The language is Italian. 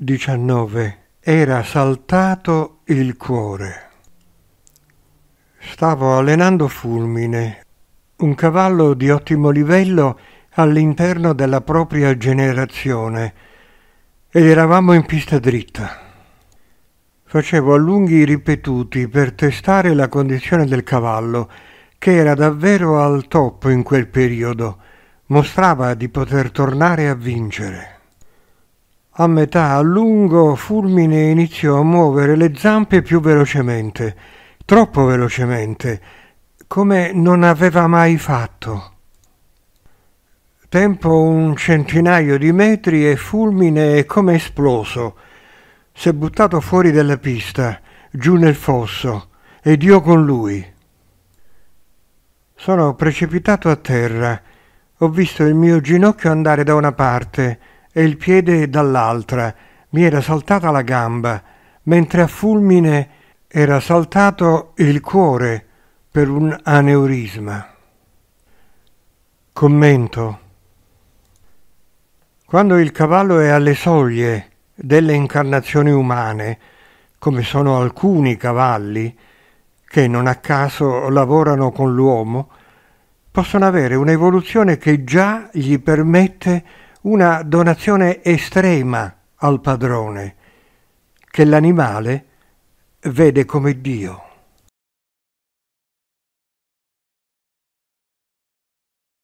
19 era saltato il cuore. Stavo allenando Fulmine, un cavallo di ottimo livello all'interno della propria generazione, ed eravamo in pista dritta. Facevo a lunghi ripetuti per testare la condizione del cavallo, che era davvero al top in quel periodo, mostrava di poter tornare a vincere. A metà a lungo Fulmine iniziò a muovere le zampe più velocemente, troppo velocemente, come non aveva mai fatto. Tempo un centinaio di metri e Fulmine è come esploso. Si è buttato fuori dalla pista, giù nel fosso, ed io con lui. Sono precipitato a terra. Ho visto il mio ginocchio andare da una parte e il piede dall'altra, mi era saltata la gamba, mentre a fulmine era saltato il cuore per un aneurisma. Commento. Quando il cavallo è alle soglie delle incarnazioni umane, come sono alcuni cavalli, che non a caso lavorano con l'uomo, possono avere un'evoluzione che già gli permette una donazione estrema al padrone, che l'animale vede come Dio.